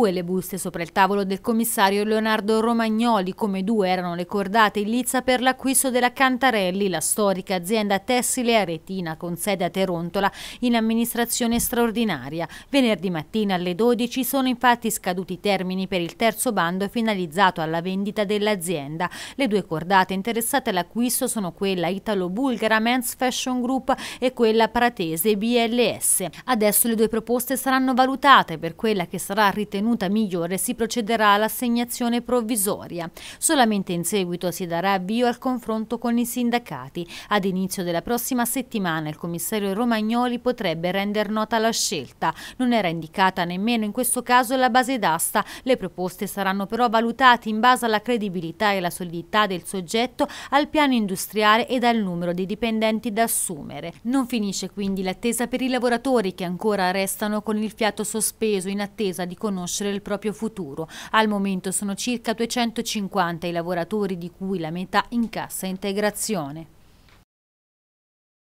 due le buste sopra il tavolo del commissario Leonardo Romagnoli, come due erano le cordate in lizza per l'acquisto della Cantarelli, la storica azienda tessile aretina con sede a Terontola in amministrazione straordinaria. Venerdì mattina alle 12 sono infatti scaduti i termini per il terzo bando finalizzato alla vendita dell'azienda. Le due cordate interessate all'acquisto sono quella italo-bulgara Men's Fashion Group e quella pratese BLS. Adesso le due proposte saranno valutate per quella che sarà ritenuta tenuta migliore si procederà all'assegnazione provvisoria. Solamente in seguito si darà avvio al confronto con i sindacati. Ad inizio della prossima settimana il commissario Romagnoli potrebbe rendere nota la scelta. Non era indicata nemmeno in questo caso la base d'asta. Le proposte saranno però valutate in base alla credibilità e alla solidità del soggetto, al piano industriale ed al numero di dipendenti da assumere. Non finisce quindi l'attesa per i lavoratori che ancora restano con il fiato sospeso in attesa di conoscere conoscere il proprio futuro. Al momento sono circa 250 i lavoratori di cui la metà in cassa integrazione.